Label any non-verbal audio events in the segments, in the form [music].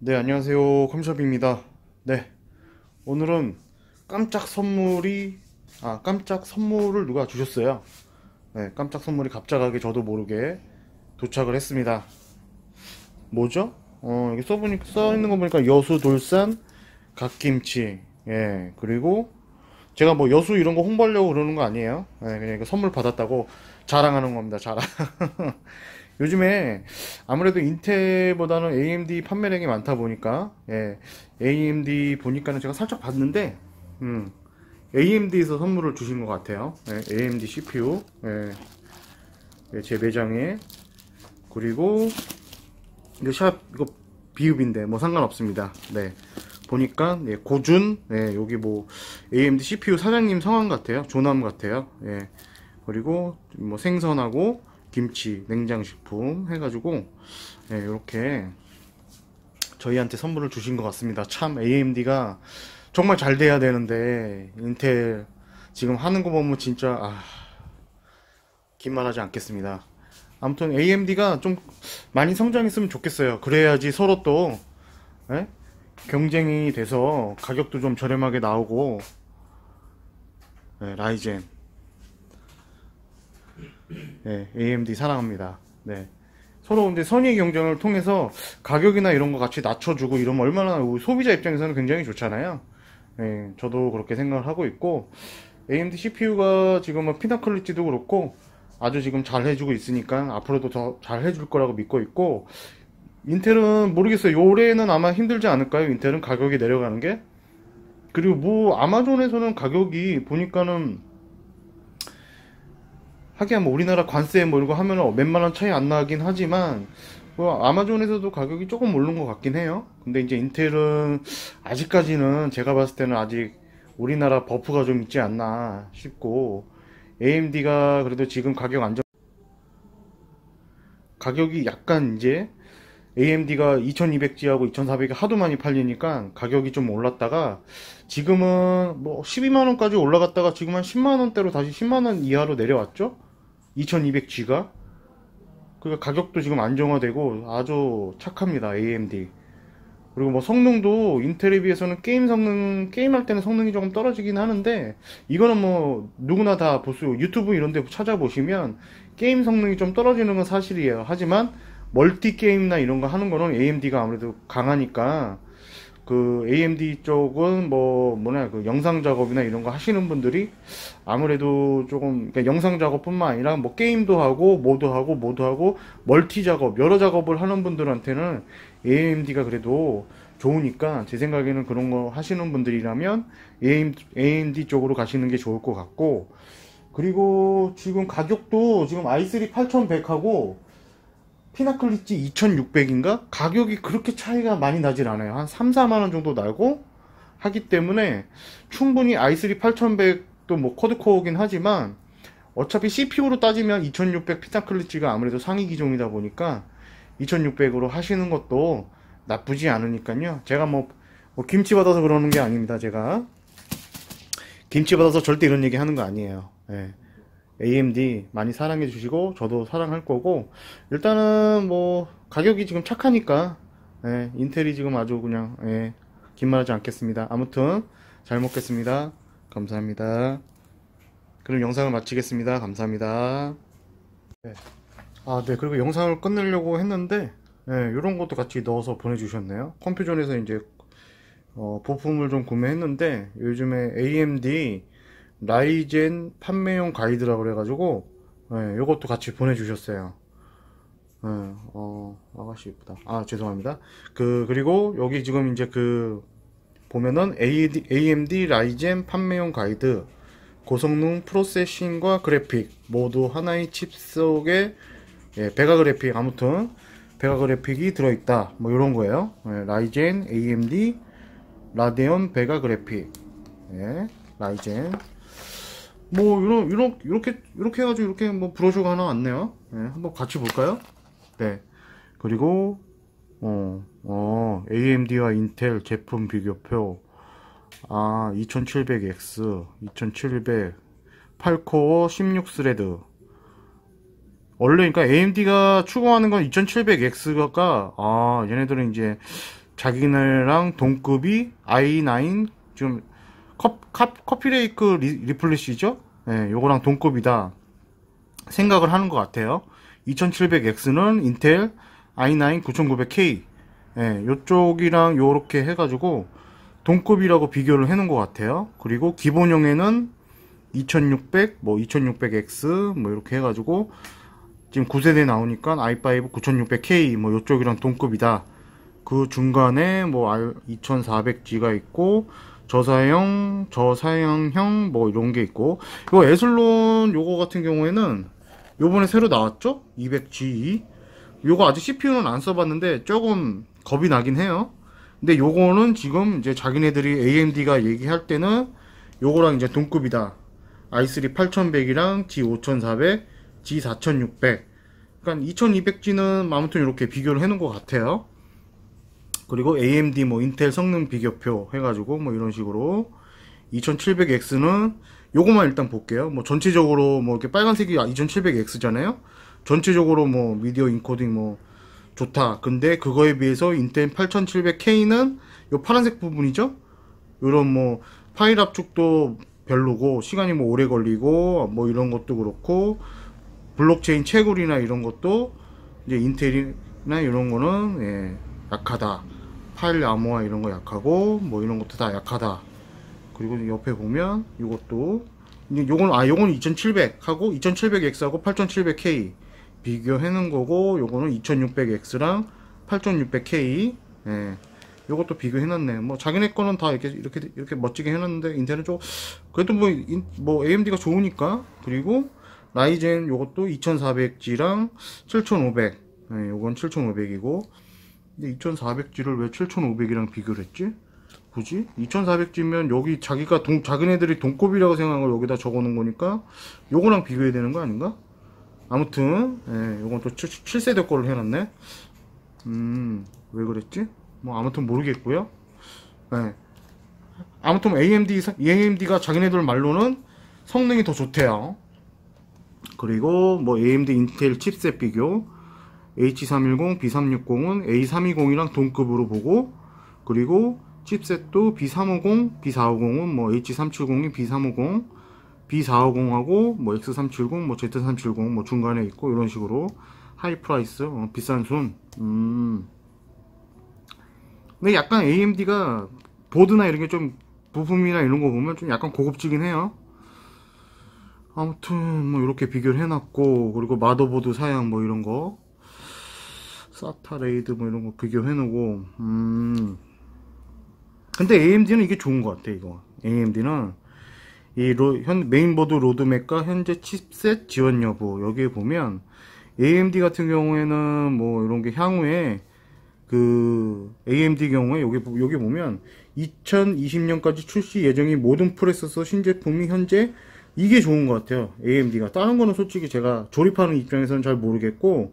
네 안녕하세요 컴샵입니다네 오늘은 깜짝 선물이 아 깜짝 선물을 누가 주셨어요 네 깜짝 선물이 갑자기 저도 모르게 도착을 했습니다 뭐죠 어 여기 써보니 써있는 거 보니까 여수 돌산 갓김치 예 그리고 제가 뭐 여수 이런 거 홍보하려고 그러는 거 아니에요 예, 그냥 선물 받았다고 자랑하는 겁니다 자랑 [laughs] 요즘에 아무래도 인텔보다는 AMD 판매량이 많다 보니까 예, AMD 보니까는 제가 살짝 봤는데 음, AMD에서 선물을 주신 것 같아요 예, AMD CPU 예, 예, 제 매장에 그리고 이거 샵 이거 비읍인데 뭐 상관없습니다 네 보니까 예, 고준 예, 여기 뭐 AMD CPU 사장님 성함 같아요 조남 같아요 예 그리고 뭐 생선하고 김치, 냉장식품 해가지고 네, 예, 이렇게 저희한테 선물을 주신 것 같습니다. 참 AMD가 정말 잘 돼야 되는데 인텔 지금 하는 거 보면 진짜 아, 긴말하지 않겠습니다. 아무튼 AMD가 좀 많이 성장했으면 좋겠어요. 그래야지 서로 또 에? 예? 경쟁이 돼서 가격도 좀 저렴하게 나오고 네, 라이젠 네, 예, 예, AMD 사랑합니다. 네. 서로 근데 선의 경쟁을 통해서 가격이나 이런 거 같이 낮춰주고 이러면 얼마나 소비자 입장에서는 굉장히 좋잖아요. 네, 저도 그렇게 생각을 하고 있고 AMD CPU가 지금은 뭐 피나퀄리티도 그렇고 아주 지금 잘 해주고 있으니까 앞으로도 더 잘 해줄 거라고 믿고 있고 인텔은 모르겠어요. 올해는 아마 힘들지 않을까요? 인텔은 가격이 내려가는 게 그리고 뭐 아마존에서는 가격이 보니까는 하긴 뭐 우리나라 관세 뭐 이런 거 하면 몇만 원 차이 안 나긴 하지만 뭐 아마존에서도 가격이 조금 오른 것 같긴 해요. 근데 이제 인텔은 아직까지는 제가 봤을 때는 아직 우리나라 버프가 좀 있지 않나 싶고 AMD가 그래도 지금 가격 안정 가격이 약간 이제 AMD가 2200G하고 2 4 0 0 g 하도 많이 팔리니까 가격이 좀 올랐다가 지금은 뭐 12만원까지 올라갔다가 지금 한 10만원대로 다시 10만원 이하로 내려왔죠? 2200G가 그러니까 가격도 지금 안정화되고 아주 착합니다 AMD 그리고 뭐 성능도 인텔에 비해서는 게임 성능 게임할 때는 성능이 조금 떨어지긴 하는데 이거는 뭐 누구나 다 볼 수 유튜브 이런데 찾아보시면 게임 성능이 좀 떨어지는 건 사실이에요 하지만 멀티 게임이나 이런 거 하는 거는 AMD가 아무래도 강하니까 그 AMD 쪽은 뭐 뭐냐 그 영상 작업이나 이런 거 하시는 분들이 아무래도 조금 그러니까 영상 작업뿐만 아니라 뭐 게임도 하고 모드 하고 모드 하고 멀티 작업 여러 작업을 하는 분들한테는 AMD가 그래도 좋으니까 제 생각에는 그런 거 하시는 분들이라면 AMD 쪽으로 가시는 게 좋을 것 같고 그리고 지금 가격도 지금 i3 8100하고 피나클리치 2600인가? 가격이 그렇게 차이가 많이 나질 않아요. 한 3, 4만원 정도 나고 하기 때문에 충분히 i3 8100도 뭐 쿼드코어긴 하지만 어차피 CPU로 따지면 2600 피나클리치가 아무래도 상위 기종이다 보니까 2600으로 하시는 것도 나쁘지 않으니까요. 제가 뭐, 뭐 김치 받아서 그러는 게 아닙니다. 제가 김치 받아서 절대 이런 얘기 하는 거 아니에요. 예. AMD 많이 사랑해 주시고 저도 사랑할 거고 일단은 뭐 가격이 지금 착하니까 예, 인텔이 지금 아주 그냥 예, 긴말하지 않겠습니다 아무튼 잘 먹겠습니다 감사합니다 그럼 영상을 마치겠습니다 감사합니다 네. 아네 그리고 영상을 끝내려고 했는데 예, 이런 것도 같이 넣어서 보내주셨네요 컴퓨전에서 이제 어, 부품을 좀 구매했는데 요즘에 AMD 라이젠 판매용 가이드라고 그래가지고 예, 요것도 같이 보내주셨어요 예, 어, 아가씨 예쁘다 아 죄송합니다 그 그리고 여기 지금 이제 그 보면은 AD, AMD 라이젠 판매용 가이드 고성능 프로세싱과 그래픽 모두 하나의 칩 속에 예, 베가 그래픽 아무튼 베가 그래픽이 들어있다 뭐 이런 거예요 예, 라이젠 AMD 라데온 베가 그래픽 예, 라이젠 뭐 이런 이런 이렇게 이렇게 해가지고 이렇게 뭐브러쉬가 하나 왔네요. 네, 한번 같이 볼까요? 네. 그리고 어, 어 AMD와 인텔 제품 비교표 아 2700X 2700 8코어 16스레드 원래 그러니까 AMD가 추구하는 건 2700X가 아 얘네들은 이제 자기네랑 동급이 i9 지 커피레이크 리, 플리시죠 예, 요거랑 동급이다 생각을 하는 것 같아요 2700X는 인텔 i9 9900K 이쪽이랑 요렇게 해가지고 동급이라고 비교를 해 놓은 것 같아요 그리고 기본형에는 2600, 뭐 2600X 뭐 이렇게 해가지고 지금 9세대 나오니까 i5 9600K 뭐 요쪽이랑 동급이다 그 중간에 뭐 2400G가 있고 저사형, 저사형형 뭐 이런 게 있고 이거 에슬론 요거 같은 경우에는 요번에 새로 나왔죠? 200G 요거 아직 CPU는 안 써봤는데 조금 겁이 나긴 해요 근데 요거는 지금 이제 자기네들이 AMD가 얘기할 때는 요거랑 이제 동급이다 i3 8100이랑 G5400, G4600 그러니까 2200G는 아무튼 이렇게 비교를 해놓은 것 같아요 그리고 AMD 뭐 인텔 성능 비교표 해가지고 뭐 이런 식으로 2700X는 요거만 일단 볼게요. 뭐 전체적으로 뭐 이렇게 빨간색이 2700X잖아요. 전체적으로 뭐 미디어 인코딩 뭐 좋다. 근데 그거에 비해서 인텔 8700K는 요 파란색 부분이죠. 요런 뭐 파일 압축도 별로고 시간이 뭐 오래 걸리고 뭐 이런 것도 그렇고 블록체인 채굴이나 이런 것도 이제 인텔이나 이런 거는 예, 약하다. 파일 암호화 이런 거 약하고 뭐 이런 것도 다 약하다 그리고 옆에 보면 이것도 요건 아 요건 2700하고 2700X하고 8700K 비교해 놓은 거고 요거는 2600X랑 8600K 예. 요것도 비교해 놨네 뭐 자기네 거는 다 이렇게 이렇게 이렇게 멋지게 해 놨는데 인텔은 좀 그래도 뭐, 인, 뭐 AMD가 좋으니까 그리고 라이젠 요것도 2400G랑 7500 예, 요건 7500이고 근데 2400G를 왜 7500이랑 비교를 했지? 굳이? 2400G면 여기 자기가 동, 작은 애들이 동급이라고 생각한 걸 여기다 적어 놓은 거니까 요거랑 비교해야 되는 거 아닌가? 아무튼 예, 요건 또 7, 7세대 거를 해놨네 음왜 그랬지? 뭐 아무튼 모르겠고요 예. 아무튼 AMD, AMD가 자기네들 말로는 성능이 더 좋대요 그리고 뭐 AMD 인텔 칩셋 비교 H310, B360은 A320이랑 동급으로 보고 그리고 칩셋도 B350, B450은 뭐 H370이 B350, B450하고 뭐 X370, 뭐 Z370 뭐 중간에 있고 이런 식으로 하이 프라이스 어, 비싼 순. 음. 근데 약간 AMD가 보드나 이런 게 좀 부품이나 이런 거 보면 좀 약간 고급지긴 해요. 아무튼 뭐 이렇게 비교를 해놨고 그리고 마더보드 사양 뭐 이런 거 사타 레이드 뭐 이런 거 비교해놓고 음 근데 AMD는 이게 좋은 것 같아 이거 AMD는 이 현, 메인보드 로드맵과 현재 칩셋 지원 여부 여기에 보면 AMD 같은 경우에는 뭐 이런 게 향후에 그 AMD 경우에 여기 여기 보면 2020년까지 출시 예정인 모든 프로세서 신제품이 현재 이게 좋은 것 같아요 AMD가 다른 거는 솔직히 제가 조립하는 입장에서는 잘 모르겠고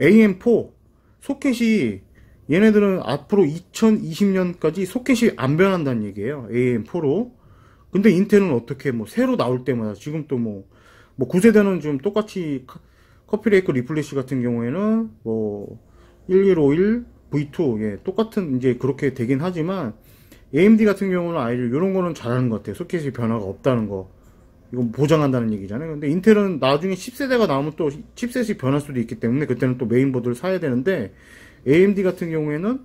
AM4 소켓이 얘네들은 앞으로 2020년까지 소켓이 안 변한다는 얘기예요. AM4로. 근데 인텔은 어떻게 뭐 새로 나올 때마다 지금 또뭐뭐 9세대는 뭐 좀 똑같이 커피레이크 리플래시 같은 경우에는 뭐 1151 V2 예 똑같은 이제 그렇게 되긴 하지만 AMD 같은 경우는 아예 이런 거는 잘하는 것 같아요. 소켓이 변화가 없다는 거. 이건 보장한다는 얘기잖아요. 근데 인텔은 나중에 10세대가 나오면 또 칩셋이 변할 수도 있기 때문에 그때는 또 메인보드를 사야 되는데 AMD 같은 경우에는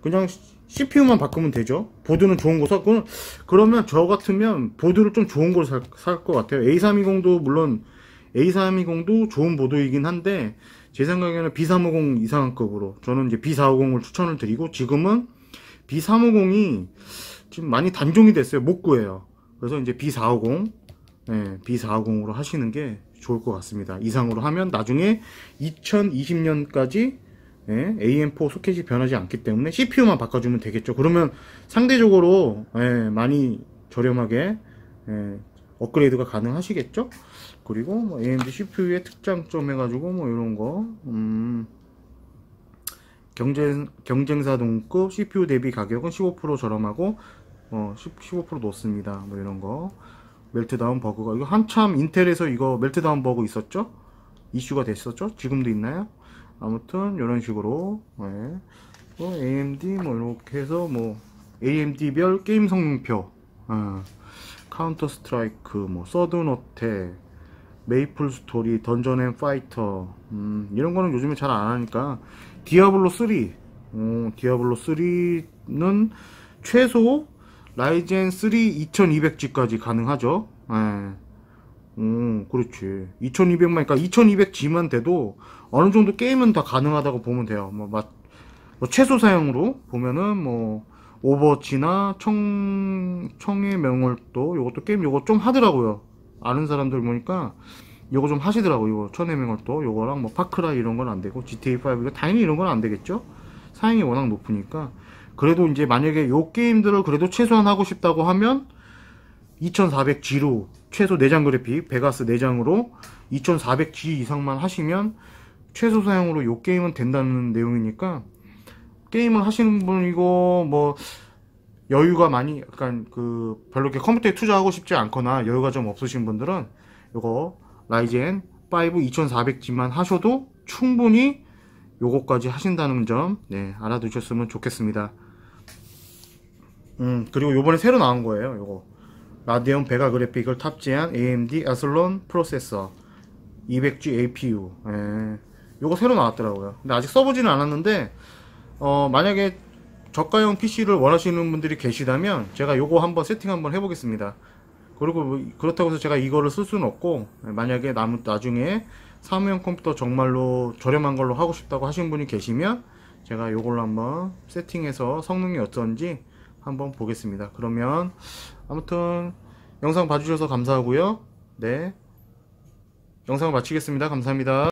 그냥 CPU만 바꾸면 되죠. 보드는 좋은 거 샀고 그러면 저 같으면 보드를 좀 좋은 걸살것 같아요. A320도 물론 A320도 좋은 보드이긴 한데 제 생각에는 B350 이상한 급으로 저는 이제 B450을 추천을 드리고 지금은 B350이 지금 많이 단종이 됐어요. 못 구해요. 그래서 이제 B450 네, B450으로 하시는 게 좋을 것 같습니다. 이상으로 하면 나중에 2020년까지 예, AM4 소켓이 변하지 않기 때문에 CPU만 바꿔주면 되겠죠. 그러면 상대적으로 예, 많이 저렴하게 예, 업그레이드가 가능하시겠죠. 그리고 뭐 AMD CPU의 특장점 해가지고 뭐 이런 거 음, 경쟁 경쟁사 동급 CPU 대비 가격은 15% 저렴하고 어, 15% 높습니다. 뭐 이런 거. 멜트다운 버그가 이거 한참 인텔에서 이거 멜트다운 버그 있었죠? 이슈가 됐었죠? 지금도 있나요? 아무튼 이런 식으로 네. 뭐 AMD 뭐 이렇게 해서 뭐 AMD별 게임 성능표 어. 카운터 스트라이크 뭐 서든어택 메이플 스토리 던전 앤 파이터 음, 이런 거는 요즘에 잘 안 하니까 디아블로 3 어, 디아블로 3는 최소 라이젠 3 2200G까지 가능하죠 예. 오, 그렇지 2200만 그러니까 2200G만 돼도 어느 정도 게임은 다 가능하다고 보면 돼요 뭐, 마, 뭐 최소 사용으로 보면은 뭐 오버워치나 청, 청의 명월도 요것도 게임 요거 좀 하더라고요 아는 사람들 보니까 요거 좀 하시더라고 요 이거 천의 명월도 요거랑 뭐 파크라 이런 건 안 되고 GTA5 당연히 이런 건 안 되겠죠 사양이 워낙 높으니까 그래도 이제 만약에 요 게임들을 그래도 최소한 하고 싶다고 하면 2400G로 최소 내장 네 그래픽 베가스 내장으로 2400G 이상만 하시면 최소 사용으로요 게임은 된다는 내용이니까 게임을 하시는 분이고 뭐 여유가 많이 약간 그러니까 그 별로 이렇게 컴퓨터에 투자하고 싶지 않거나 여유가 좀 없으신 분들은 요거 라이젠 5 2400G만 하셔도 충분히 요거까지 하신다는 점 네, 알아두셨으면 좋겠습니다. 음 그리고 요번에 새로 나온 거예요 요거 라디온 베가 그래픽을 탑재한 AMD 아슬론 프로세서 200G APU 예. 요거 새로 나왔더라고요 근데 아직 써보지는 않았는데 어 만약에 저가형 PC를 원하시는 분들이 계시다면 제가 요거 한번 세팅 한번 해보겠습니다 그리고 뭐 그렇다고 해서 제가 이거를 쓸 수는 없고 예, 만약에 남, 나중에 사무용 컴퓨터 정말로 저렴한 걸로 하고 싶다고 하시는 분이 계시면 제가 요걸로 한번 세팅해서 성능이 어떤지 한번 보겠습니다. 그러면 아무튼 영상 봐주셔서 감사하고요. 네. 영상을 마치겠습니다. 감사합니다.